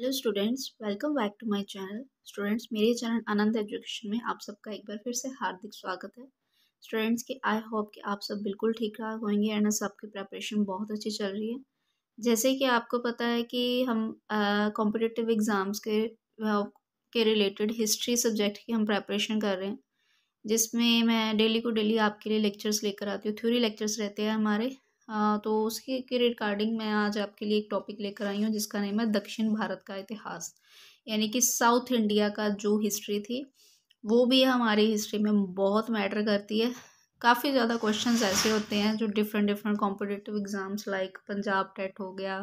hello students welcome back to my channel students मेरे channel Anand education में आप सबका एक बार फिर से हार्दिक स्वागत है स्टूडेंट्स के आई होप कि आप सब बिल्कुल ठीक ठाक होंगे एंड सबकी प्रेपरेशन बहुत अच्छी चल रही है जैसे कि आपको पता है कि हम कॉम्पिटिटिव uh, एग्ज़ाम्स के के रिलेटेड हिस्ट्री सब्जेक्ट की हम प्रेपरेशन कर रहे हैं जिसमें मैं डेली को डेली आपके लिए लेक्चर्स लेकर आती हूँ थ्योरी लेक्चर्स रहते हैं हमारे तो उसके के रिकॉर्डिंग मैं आज आपके लिए एक टॉपिक लेकर आई हूँ जिसका नेम है दक्षिण भारत का इतिहास यानी कि साउथ इंडिया का जो हिस्ट्री थी वो भी हमारी हिस्ट्री में बहुत मैटर करती है काफ़ी ज़्यादा क्वेश्चन ऐसे होते हैं जो different different competitive exams like Punjab TET हो गया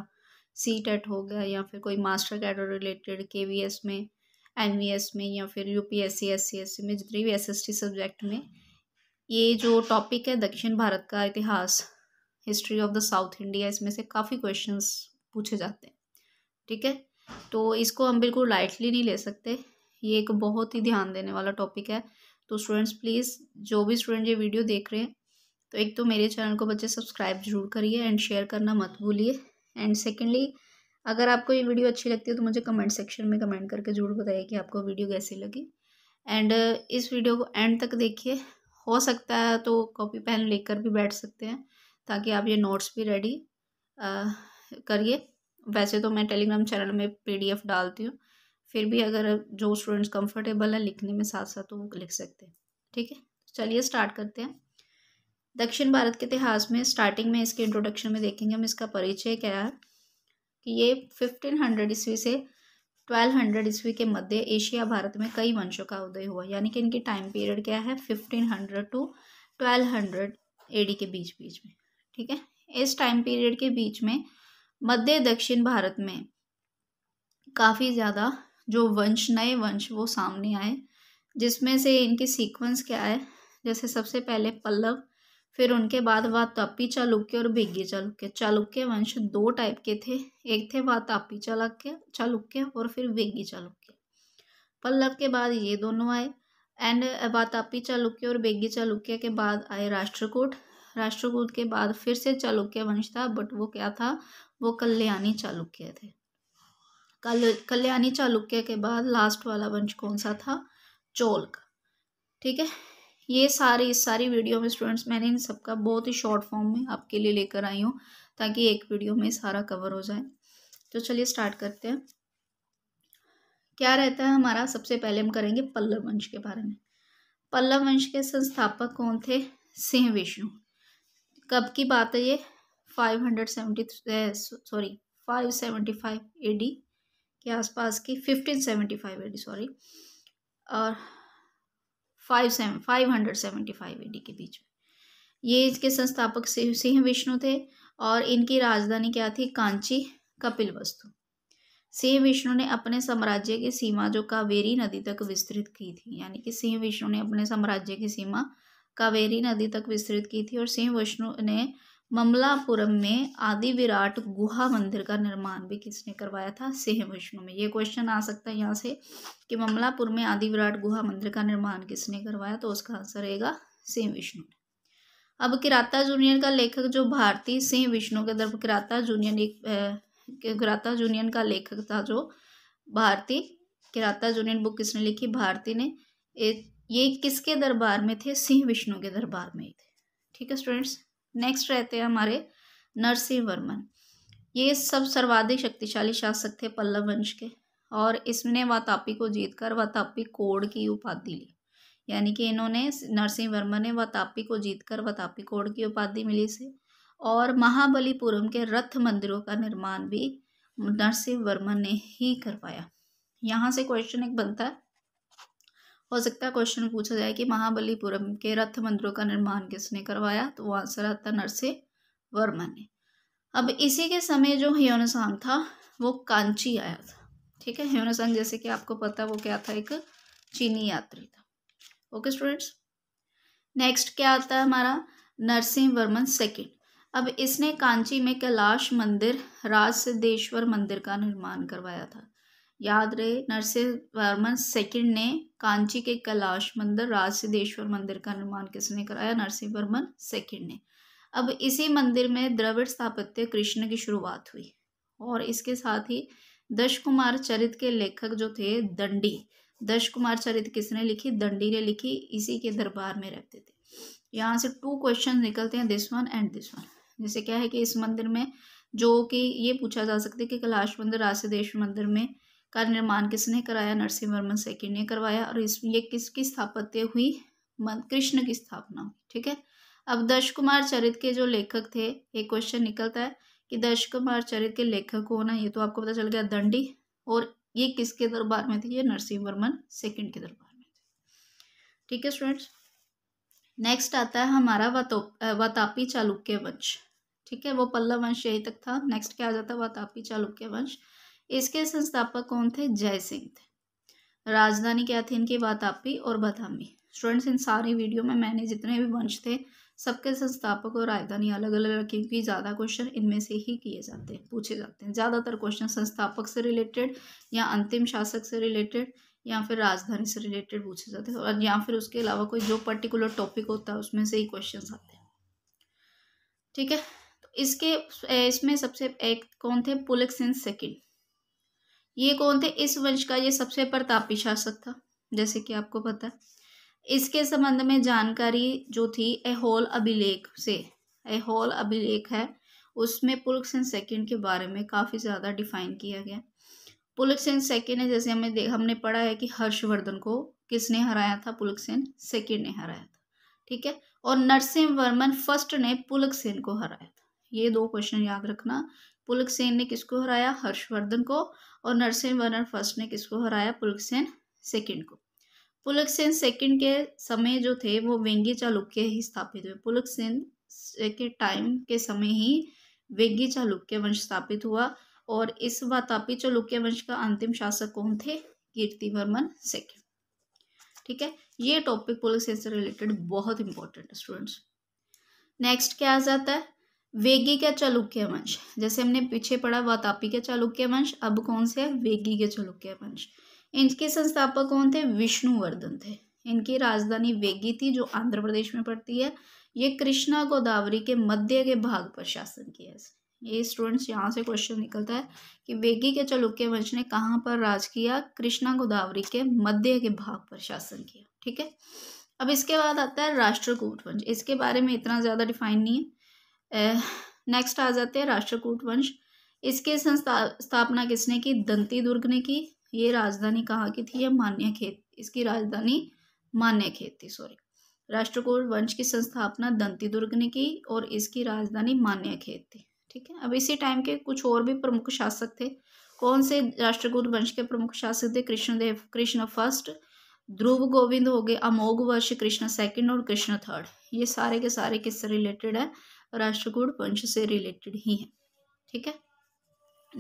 सी टेट हो गया या फिर कोई master cadre related K V S में एन वी एस में या फिर U P S C S C S C में जितनी भी एस एस टी सब्जेक्ट में ये जो टॉपिक है दक्षिण भारत का इतिहास history of the south India इसमें से काफ़ी क्वेश्चन पूछे जाते हैं ठीक है तो इसको हम बिल्कुल लाइटली नहीं ले सकते ये एक बहुत ही ध्यान देने वाला टॉपिक है तो स्टूडेंट्स प्लीज़ जो भी स्टूडेंट ये वीडियो देख रहे हैं तो एक तो मेरे चैनल को बच्चे सब्सक्राइब जरूर करिए एंड शेयर करना मत भूलिए एंड सेकेंडली अगर आपको ये वीडियो अच्छी लगती है तो मुझे कमेंट सेक्शन में कमेंट करके जरूर बताइए कि आपको वीडियो कैसी लगी एंड इस वीडियो को एंड तक देखिए हो सकता है तो कॉपी पेन लेकर भी बैठ सकते हैं ताकि आप ये नोट्स भी रेडी करिए वैसे तो मैं टेलीग्राम चैनल में पीडीएफ डालती हूँ फिर भी अगर जो स्टूडेंट्स कंफर्टेबल है लिखने में साथ साथ तो वो लिख सकते हैं ठीक है चलिए स्टार्ट करते हैं दक्षिण भारत के इतिहास में स्टार्टिंग में इसके इंट्रोडक्शन में देखेंगे हम इसका परिचय क्या है कि ये फिफ्टीन हंड्रेड ईस्वी से ट्वेल्व हंड्रेड ईस्वी के मध्य एशिया भारत में कई वंशों का उदय हुआ यानी कि इनकी टाइम पीरियड क्या है fifteen hundred to twelve hundred AD के बीच बीच में ठीक है इस टाइम पीरियड के बीच में मध्य दक्षिण भारत में काफ़ी ज़्यादा जो वंश नए वंश वो सामने आए जिसमें से इनके सीक्वेंस क्या है जैसे सबसे पहले पल्लव फिर उनके बाद वातापी चालुक्य और भिग्य चालुक्य चालुक्य वंश दो टाइप के थे एक थे वातापी चालुक्य चालुक्य और फिर भिग्य चालुक्य पल्लव के बाद ये दोनों आए एंड वातापी चालुक्य और बेगी चालुक्य के बाद आए राष्ट्रकूट राष्ट्रकूट के बाद फिर से चालुक्य वंश था बट वो क्या था वो कल्याणी चालुक्य थे कल कल्याणी चालुक्य के बाद लास्ट वाला वंश कौन सा था चोल का ठीक है ये सारी इस सारी वीडियो में स्टूडेंट्स मैंने इन सबका बहुत ही शॉर्ट फॉर्म में आपके लिए लेकर आई हूँ ताकि एक वीडियो में सारा कवर हो जाए तो चलिए स्टार्ट करते हैं क्या रहता है हमारा सबसे पहले हम करेंगे पल्लव वंश के बारे में पल्लव वंश के संस्थापक कौन थे सिंह विष्णु कब की बात है ये five hundred seventy sorry five seventy five A D के आसपास की fifteen seventy five A D sorry और five seven five hundred seventy five A D के बीच में ये इसके संस्थापक सिंह विष्णु थे और इनकी राजधानी क्या थी कांची कपिल वस्तु सिंह विष्णु ने अपने साम्राज्य की सीमा जो कावेरी नदी तक विस्तृत की थी यानी कि सिंह विष्णु ने अपने साम्राज्य की सीमा कावेरी नदी तक विस्तृत की थी और सिंह विष्णु ने ममलापुरम में आदि विराट गुहा मंदिर का निर्माण भी किसने करवाया था सिंह विष्णु में ये क्वेश्चन आ सकता है यहाँ से कि ममलापुर में आदि विराट गुहा मंदिर का निर्माण किसने करवाया तो उसका आंसर रहेगा सिंह विष्णु अब किराता जूनियर का लेखक जो भारतीय सिंह विष्णु के तरफ किराता जूनियन एक किराता जूनियन का लेखक था जो भारती किराता जूनियन बुक किसने लिखी भारती ने ये किसके दरबार में थे सिंह विष्णु के दरबार में ही थे ठीक है स्टूडेंट्स नेक्स्ट रहते हैं हमारे नरसिंह वर्मन ये सब सर्वाधिक शक्तिशाली शासक थे पल्लव वंश के और इसने वातापी को जीतकर वातापी कोड की उपाधि ली यानी कि इन्होंने नरसिंह वर्मा ने वातापी को जीतकर वातापी कोड की उपाधि मिली से और महाबलीपुरम के रथ मंदिरों का निर्माण भी नरसिंह वर्मा ने ही करवाया यहाँ से क्वेश्चन एक बनता है हो सकता है क्वेश्चन पूछा जाए कि महाबलीपुरम के रथ मंदिरों का निर्माण किसने करवाया तो वो आंसर आता नरसे वर्मा ने अब इसी के समय जो ह्योनसांग था वो कांची आया था ठीक है ह्योनसांग जैसे कि आपको पता वो क्या था एक चीनी यात्री था ओके स्टूडेंट्स नेक्स्ट क्या आता है हमारा नरसिंह वर्मन सेकेंड अब इसने कांची में कैलाश मंदिर राजसिद्धेश्वर मंदिर का निर्माण करवाया था याद रहे नरसिंहवर्मन सेकंड ने कांची के कैलाश मंदिर राजसिद्धेश्वर मंदिर का निर्माण किसने कराया नरसिंहवर्मन सेकंड ने अब इसी मंदिर में द्रविड़ स्थापत्य कृष्ण की शुरुआत हुई और इसके साथ ही दश कुमार चरित के लेखक जो थे दंडी दश कुमार चरित किसने लिखी दंडी ने लिखी इसी के दरबार में रहते थे यहाँ से टू क्वेश्चन निकलते हैं this one and this one जैसे क्या है कि इस मंदिर में जो कि ये पूछा जा सकता है कि कैलाश मंदिर राशिदेश मंदिर में का निर्माण किसने कराया नरसिंह वर्मन सेकेंड ने करवाया और इस ये किसकी स्थापत्य हुई कृष्ण की स्थापना ठीक है अब दश कुमार चरित के जो लेखक थे एक क्वेश्चन निकलता है कि दश कुमार चरित के लेखक को ना ये तो आपको पता चल गया दंडी और ये किसके दरबार में थे ये नरसिंह वर्मन सेकंड के दरबार में थे ठीक है स्टूडेंट्स नेक्स्ट आता है हमारा वतापी वातापी चालुक्य वंश ठीक है वो पल्लव वंश यही तक था नेक्स्ट क्या आ जाता है वातापी चालुक्य वंश इसके संस्थापक कौन थे जय सिंह थे राजधानी क्या थी इनकी वातापी और बदामी स्टूडेंट्स इन सारी वीडियो में मैंने जितने भी वंश थे सबके संस्थापक और राजधानी अलग अलग रखी क्योंकि ज़्यादा क्वेश्चन इनमें से ही किए जाते हैं पूछे जाते हैं ज़्यादातर क्वेश्चन संस्थापक से रिलेटेड या अंतिम शासक से रिलेटेड या फिर राजधानी से रिलेटेड पूछे जाते हैं और या फिर उसके अलावा कोई जो पर्टिकुलर टॉपिक होता है उसमें से ही क्वेश्चन आते हैं ठीक है तो इसके इसमें सबसे एक कौन थे पुलक सिंह सेकेंड ये कौन थे इस वंश का ये सबसे प्रतापी शासक था जैसे कि आपको पता है इसके संबंध में जानकारी जो थी एहोल अभिलेख से एहोल अभिलेख है उसमें पुलक सेन सेकेंड के बारे में काफ़ी ज़्यादा डिफाइन किया गया पुलक सेन सेकेंड है जैसे हमें देख हमने पढ़ा है कि हर्षवर्धन को किसने हराया था पुलक सेन सेकेंड ने हराया था ठीक है और नरसिंह वर्मन फर्स्ट ने पुलक सेन को हराया था ये दो क्वेश्चन याद रखना पुलकसेन ने किसको हराया हर्षवर्धन को और नरसिंह वर्णन फर्स्ट ने किसको हराया पुलकसेन सेकंड को पुलकसेन सेकंड के समय जो थे वो वेंगी चालुक्य ही स्थापित हुए पुलकसेन के टाइम के समय ही वेंगी चालुक्य वंश स्थापित हुआ और इस वातापी चालुक्य वंश का अंतिम शासक कौन थे कीर्ति वर्मन सेकेंड ठीक है ये टॉपिक पुलिस से रिलेटेड बहुत इंपॉर्टेंट है स्टूडेंट्स नेक्स्ट क्या आ जाता है वेगी के चालुक्य वंश जैसे हमने पीछे पढ़ा वातापी के चालुक्य वंश अब कौन से है वेगी के चालुक्य वंश इनके संस्थापक कौन थे विष्णुवर्धन थे इनकी राजधानी वेगी थी जो आंध्र प्रदेश में पड़ती है ये कृष्णा गोदावरी के मध्य के भाग पर शासन किया ये स्टूडेंट्स यहाँ से क्वेश्चन निकलता है कि वेगी के चालुक्य वंश ने कहाँ पर राज किया कृष्णा गोदावरी के मध्य के भाग पर शासन किया ठीक है अब इसके बाद आता है राष्ट्रकूट वंश इसके बारे में इतना ज़्यादा डिफाइन नहीं है नेक्स्ट आ जाते हैं राष्ट्रकूट वंश इसके संस्था स्थापना किसने की दंती दुर्ग ने की ये राजधानी कहाँ की थी ये मान्य खेत इसकी राजधानी मान्य खेत थी सॉरी राष्ट्रकूट वंश की संस्थापना दंती दुर्ग ने की और इसकी राजधानी मान्य खेत थी ठीक है अब इसी टाइम के कुछ और भी प्रमुख शासक थे कौन से राष्ट्रकूट वंश के प्रमुख शासक थे कृष्णदेव कृष्ण फर्स्ट ध्रुव गोविंद हो गए अमोघ वर्ष कृष्ण सेकंड और कृष्ण थर्ड ये सारे के सारे किससे रिलेटेड है राष्ट्रकूट वंश से रिलेटेड ही है ठीक है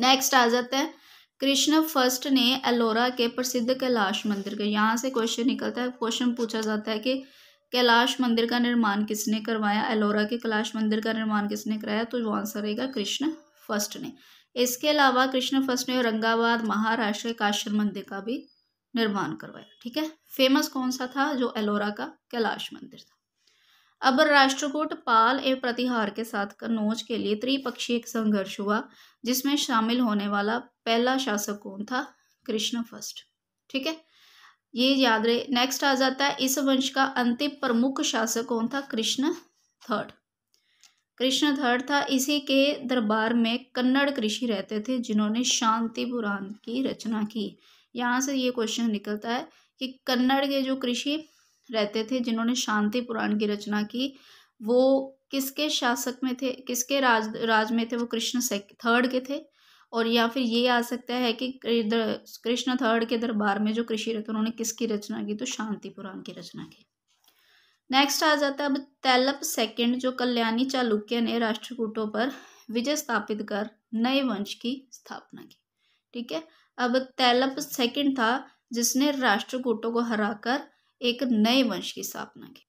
नेक्स्ट आ जाते हैं कृष्ण फर्स्ट ने एलोरा के प्रसिद्ध कैलाश मंदिर के यहाँ से क्वेश्चन निकलता है क्वेश्चन पूछा जाता है कि कैलाश मंदिर का निर्माण किसने करवाया एलोरा के कैलाश मंदिर का निर्माण किसने कराया तो जो आंसर रहेगा कृष्ण फर्स्ट ने इसके अलावा कृष्ण फर्स्ट ने औरंगाबाद महाराष्ट्र के काशर मंदिर का भी निर्माण करवाया ठीक है फेमस कौन सा था जो एलोरा का कैलाश मंदिर था अब राष्ट्रकूट पाल एवं प्रतिहार के साथ कन्नौज के लिए त्रिपक्षीय संघर्ष हुआ जिसमें शामिल होने वाला पहला शासक कौन था कृष्ण फर्स्ट ठीक है ये याद रहे नेक्स्ट आ जाता है इस वंश का अंतिम प्रमुख शासक कौन था कृष्ण थर्ड कृष्ण थर्ड था इसी के दरबार में कन्नड़ कृषि रहते थे जिन्होंने शांति पुराण की रचना की यहाँ से ये क्वेश्चन निकलता है कि कन्नड़ के जो कृषि रहते थे जिन्होंने शांति पुराण की रचना की वो किसके शासक में थे किसके राज राज में थे वो कृष्ण थर्ड के थे और या फिर ये आ सकता है कि कृष्ण थर्ड के दरबार में जो कृषि रहते उन्होंने किसकी रचना की तो शांति पुराण की रचना की नेक्स्ट आ जाता है अब तैलप सेकंड जो कल्याणी चालुक्य ने राष्ट्रकूटों पर विजय स्थापित कर नए वंश की स्थापना की ठीक है अब तैलप सेकंड था जिसने राष्ट्रकूटों को हराकर एक नए वंश की स्थापना की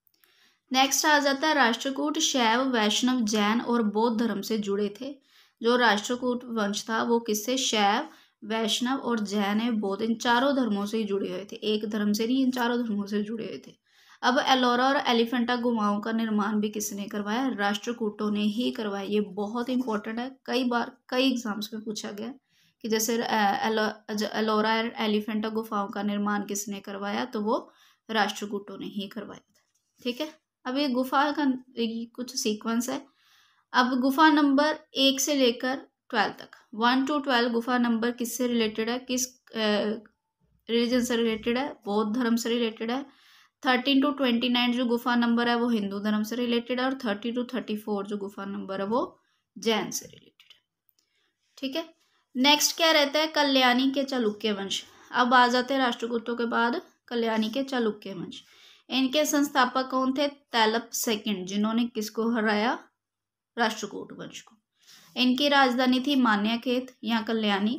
नेक्स्ट आ जाता है राष्ट्रकूट शैव वैष्णव जैन और बौद्ध धर्म से जुड़े थे जो राष्ट्रकूट वंश था वो किससे शैव वैष्णव और जैन है बौद्ध इन चारों धर्मों से ही जुड़े हुए थे एक धर्म से नहीं इन चारों धर्मों से जुड़े हुए थे अब एलोरा और एलिफेंटा गुमाओं का निर्माण भी किसने करवाया राष्ट्रकूटों ने ही करवाया ये बहुत इंपॉर्टेंट है कई बार कई एग्जाम्स में पूछा गया है कि जैसे एलोरा एलो, एलिफेंटा गुफाओं का निर्माण किसने करवाया तो वो राष्ट्रकूटों ने ही करवाया था ठीक है अब ये गुफा का ये कुछ सीक्वेंस है अब गुफा नंबर एक से लेकर ट्वेल्व तक वन टू ट्वेल्व गुफा नंबर किससे रिलेटेड है किस रिलीजन से रिलेटेड है बौद्ध धर्म से रिलेटेड है थर्टीन टू ट्वेंटी नाइन जो गुफा नंबर है वो हिंदू धर्म से रिलेटेड है और थर्टी टू थर्टी फोर जो गुफा नंबर है वो जैन से रिलेटेड है ठीक है नेक्स्ट क्या रहता है कल्याणी के चालुक्य वंश अब आ जाते हैं राष्ट्रकूटों के बाद कल्याणी के चालुक्य वंश इनके संस्थापक कौन थे तैलप सेकंड जिन्होंने किसको हराया राष्ट्रकूट वंश को इनकी राजधानी थी मान्याखेत या कल्याणी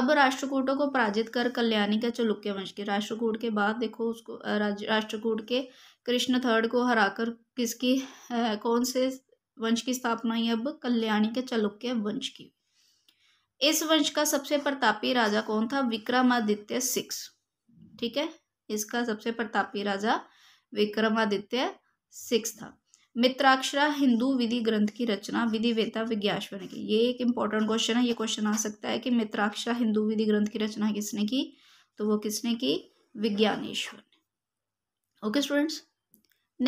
अब राष्ट्रकूटों को पराजित कर कल्याणी का चालुक्य वंश के राष्ट्रकूट के बाद देखो उसको राष्ट्रकूट के कृष्ण थर्ड को हराकर किसकी कौन से वंश की स्थापना हुई अब कल्याणी के चालुक्य वंश की इस वंश का सबसे प्रतापी राजा कौन था विक्रमादित्य सिक्स ठीक है इसका सबसे प्रतापी राजा विक्रमादित्य सिक्स था मित्राक्षरा हिंदू विधि ग्रंथ की रचना विधिवेता विज्ञाश्वर ने की ये एक इंपॉर्टेंट क्वेश्चन है ये क्वेश्चन आ सकता है कि मित्राक्षरा हिंदू विधि ग्रंथ की रचना किसने की तो वो किसने की विज्ञानेश्वर ने ओके स्टूडेंट्स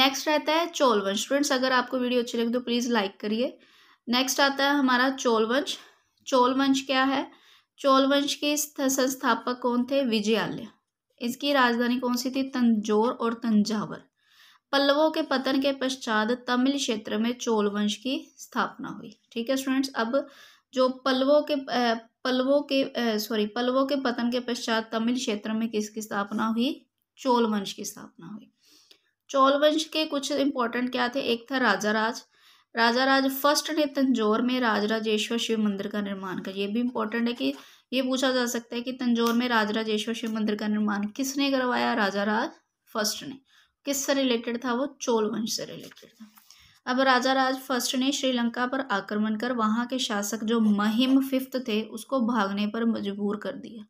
नेक्स्ट रहता है चोलवंश स्टूडेंट्स अगर आपको वीडियो अच्छी लगे तो प्लीज़ लाइक करिए नेक्स्ट आता है हमारा चोलवंश चोल वंश क्या है चोल वंश के संस्थापक कौन थे विजयालय इसकी राजधानी कौन सी थी तंजोर और तंजावर पल्लवों के पतन के पश्चात तमिल क्षेत्र में चोल वंश की स्थापना हुई ठीक है स्टूडेंट्स अब जो पल्लवों के पल्लवों के सॉरी पल्लवों के पतन के पश्चात तमिल क्षेत्र में किसकी स्थापना हुई चोल वंश की स्थापना हुई चोल वंश के कुछ इंपॉर्टेंट क्या थे एक था राजा राज राजा राज फर्स्ट ने तंजौर में राजराजेश्वर शिव मंदिर का निर्माण किया ये भी इम्पोर्टेंट है कि ये पूछा जा सकता है कि तंजौर में राजराजेश्वर शिव मंदिर का निर्माण किसने करवाया राजा राज फर्स्ट ने किससे रिलेटेड था वो चोल वंश से रिलेटेड था अब राजा राज फर्स्ट ने श्रीलंका पर आक्रमण कर वहाँ के शासक जो महिम फिफ्थ थे उसको भागने पर मजबूर कर दिया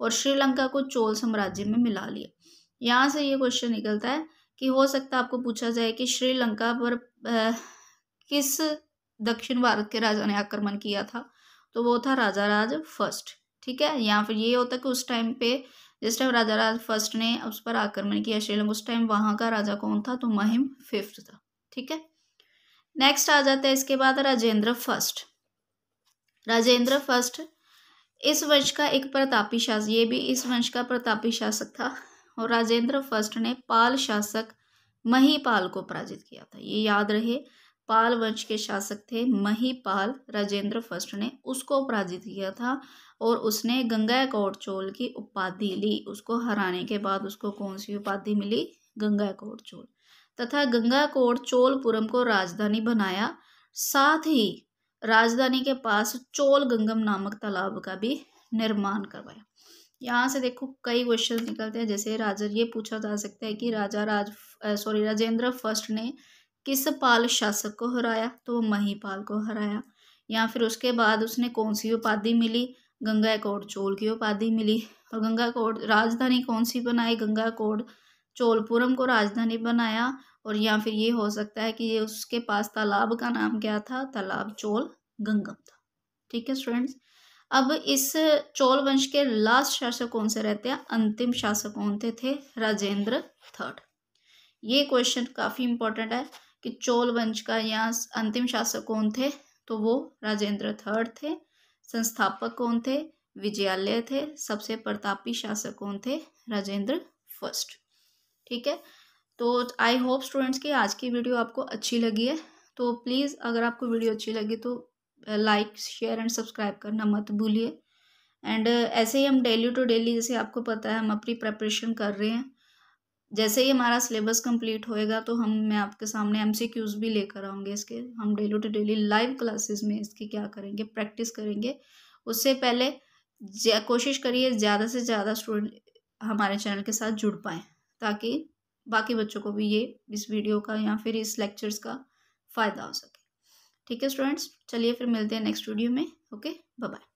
और श्रीलंका को चोल साम्राज्य में मिला लिया यहाँ से ये क्वेश्चन निकलता है कि हो सकता है आपको पूछा जाए कि श्रीलंका पर किस दक्षिण भारत के राजा ने आक्रमण किया था तो वो था राजा राज फर्स्ट ठीक है या फिर ये होता कि उस टाइम पे जिस टाइम राजा राज फर्स्ट ने उस पर आक्रमण किया श्रीलंका उस टाइम वहां का राजा कौन था तो महिम फिफ्थ था ठीक है नेक्स्ट आ जाता है इसके बाद राजेंद्र फर्स्ट राजेंद्र फर्स्ट इस वंश का एक प्रतापी शासक ये भी इस वंश का प्रतापी शासक था और राजेंद्र फर्स्ट ने पाल शासक महीपाल को पराजित किया था ये याद रहे पाल वंश के शासक थे महीपाल राजेंद्र फर्स्ट ने उसको पराजित किया था और उसने गंगा कौट चोल की उपाधि ली उसको हराने के बाद उसको कौन सी उपाधि मिली गंगाकोट चोल तथा गंगा गंगाकोट चोलपुरम को राजधानी बनाया साथ ही राजधानी के पास चोल गंगम नामक तालाब का भी निर्माण करवाया यहाँ से देखो कई क्वेश्चन निकलते हैं जैसे राजा ये पूछा जा सकता है कि राजा राज सॉरी राजेंद्र फर्स्ट ने किस पाल शासक को हराया तो वो महीपाल को हराया या फिर उसके बाद उसने कौन सी उपाधि मिली गंगा कोड चोल की उपाधि मिली और गंगा कोड राजधानी कौन सी बनाई गंगाकोट चोलपुरम को राजधानी बनाया और या फिर ये हो सकता है कि ये उसके पास तालाब का नाम क्या था तालाब चोल गंगम था ठीक है स्टूडेंट्स अब इस चोल वंश के लास्ट शासक कौन से रहते हैं अंतिम शासक कौन थे, थे राजेंद्र थर्ड ये क्वेश्चन काफ़ी इंपॉर्टेंट है कि चोल वंश का यहाँ अंतिम शासक कौन थे तो वो राजेंद्र थर्ड थे संस्थापक कौन थे विजयालय थे सबसे प्रतापी शासक कौन थे राजेंद्र फर्स्ट ठीक है तो आई होप स्टूडेंट्स की आज की वीडियो आपको अच्छी लगी है तो प्लीज़ अगर आपको वीडियो अच्छी लगी तो लाइक शेयर एंड सब्सक्राइब करना मत भूलिए एंड ऐसे ही हम डेली टू डेली जैसे आपको पता है हम अपनी प्रेपरेशन कर रहे हैं जैसे ही हमारा सिलेबस कंप्लीट होएगा तो हम मैं आपके सामने एम सी क्यूज़ भी लेकर आऊँगे इसके हम daily to daily live classes में इसकी क्या करेंगे प्रैक्टिस करेंगे उससे पहले कोशिश करिए ज़्यादा से ज़्यादा स्टूडेंट हमारे चैनल के साथ जुड़ पाएँ ताकि बाकी बच्चों को भी ये इस वीडियो का या फिर इस लेक्चर्स का फ़ायदा हो सके ठीक है स्टूडेंट्स चलिए फिर मिलते हैं नेक्स्ट वीडियो में ओके बाय